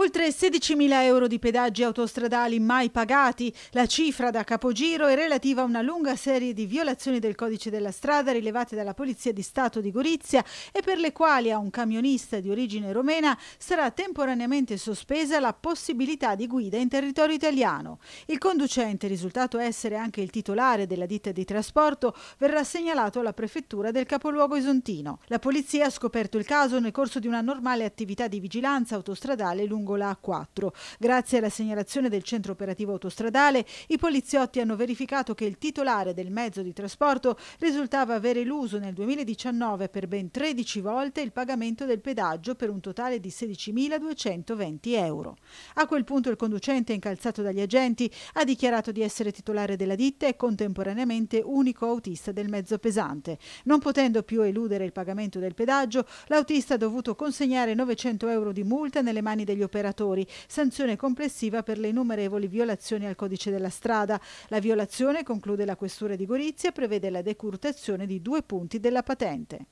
Oltre 16.000 euro di pedaggi autostradali mai pagati, la cifra da capogiro è relativa a una lunga serie di violazioni del codice della strada rilevate dalla Polizia di Stato di Gorizia e per le quali a un camionista di origine romena sarà temporaneamente sospesa la possibilità di guida in territorio italiano. Il conducente, risultato essere anche il titolare della ditta di trasporto, verrà segnalato alla prefettura del capoluogo isontino. La polizia ha scoperto il caso nel corso di una normale attività di vigilanza autostradale lungo lungo A4. Grazie alla segnalazione del centro operativo autostradale, i poliziotti hanno verificato che il titolare del mezzo di trasporto risultava avere eluso nel 2019 per ben 13 volte il pagamento del pedaggio per un totale di 16.220 euro. A quel punto il conducente, incalzato dagli agenti, ha dichiarato di essere titolare della ditta e contemporaneamente unico autista del mezzo pesante. Non potendo più eludere il pagamento del pedaggio, l'autista ha dovuto consegnare 900 euro di multa nelle mani degli operatori operatori, sanzione complessiva per le innumerevoli violazioni al codice della strada. La violazione, conclude la questura di Gorizia, prevede la decurtazione di due punti della patente.